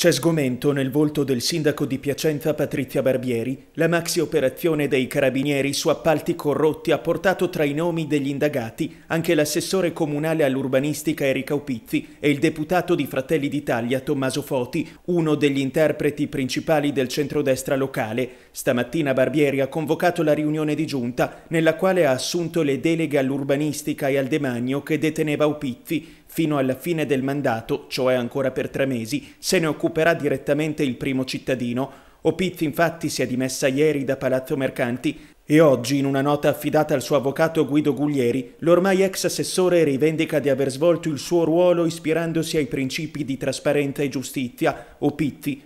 C'è sgomento nel volto del sindaco di Piacenza Patrizia Barbieri. La maxi operazione dei carabinieri su appalti corrotti ha portato tra i nomi degli indagati anche l'assessore comunale all'urbanistica Erika Upizzi e il deputato di Fratelli d'Italia Tommaso Foti, uno degli interpreti principali del centrodestra locale. Stamattina Barbieri ha convocato la riunione di giunta nella quale ha assunto le deleghe all'urbanistica e al demagno che deteneva Upizzi Fino alla fine del mandato, cioè ancora per tre mesi, se ne occuperà direttamente il primo cittadino. Opiz infatti si è dimessa ieri da Palazzo Mercanti e oggi, in una nota affidata al suo avvocato Guido Guglieri, l'ormai ex assessore rivendica di aver svolto il suo ruolo ispirandosi ai principi di trasparenza e giustizia. O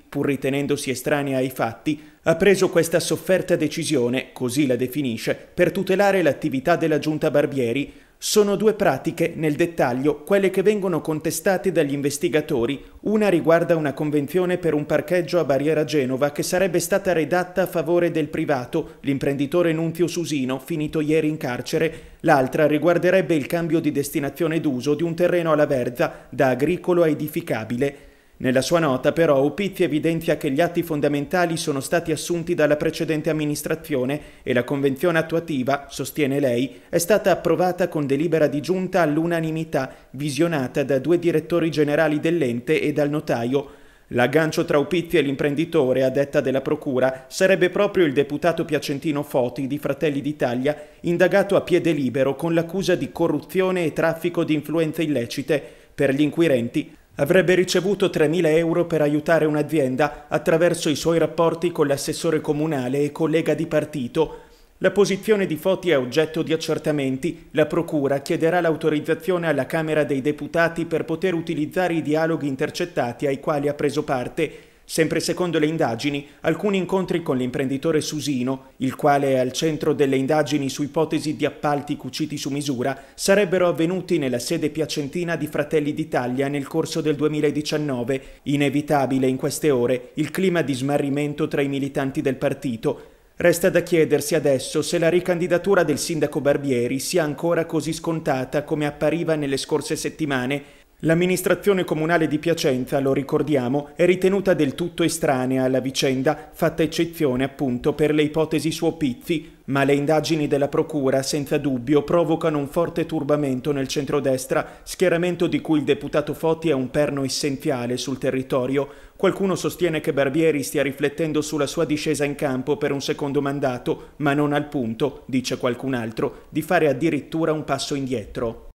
pur ritenendosi estranea ai fatti, ha preso questa sofferta decisione, così la definisce, per tutelare l'attività della giunta Barbieri, sono due pratiche, nel dettaglio, quelle che vengono contestate dagli investigatori. Una riguarda una convenzione per un parcheggio a Barriera Genova che sarebbe stata redatta a favore del privato, l'imprenditore Nunzio Susino, finito ieri in carcere. L'altra riguarderebbe il cambio di destinazione d'uso di un terreno alla Verza da agricolo a edificabile. Nella sua nota, però, Upizzi evidenzia che gli atti fondamentali sono stati assunti dalla precedente amministrazione e la convenzione attuativa, sostiene lei, è stata approvata con delibera di giunta all'unanimità, visionata da due direttori generali dell'ente e dal notaio. L'aggancio tra Upizzi e l'imprenditore, a detta della Procura, sarebbe proprio il deputato piacentino Foti di Fratelli d'Italia, indagato a piede libero con l'accusa di corruzione e traffico di influenze illecite. Per gli inquirenti, Avrebbe ricevuto 3.000 euro per aiutare un'azienda attraverso i suoi rapporti con l'assessore comunale e collega di partito. La posizione di Foti è oggetto di accertamenti. La Procura chiederà l'autorizzazione alla Camera dei Deputati per poter utilizzare i dialoghi intercettati ai quali ha preso parte. Sempre secondo le indagini, alcuni incontri con l'imprenditore Susino, il quale è al centro delle indagini su ipotesi di appalti cuciti su misura, sarebbero avvenuti nella sede piacentina di Fratelli d'Italia nel corso del 2019, inevitabile in queste ore il clima di smarrimento tra i militanti del partito, Resta da chiedersi adesso se la ricandidatura del sindaco Barbieri sia ancora così scontata come appariva nelle scorse settimane, L'amministrazione comunale di Piacenza, lo ricordiamo, è ritenuta del tutto estranea alla vicenda, fatta eccezione appunto per le ipotesi Suopizzi, ma le indagini della Procura senza dubbio provocano un forte turbamento nel centrodestra, schieramento di cui il deputato Foti è un perno essenziale sul territorio. Qualcuno sostiene che Barbieri stia riflettendo sulla sua discesa in campo per un secondo mandato, ma non al punto, dice qualcun altro, di fare addirittura un passo indietro.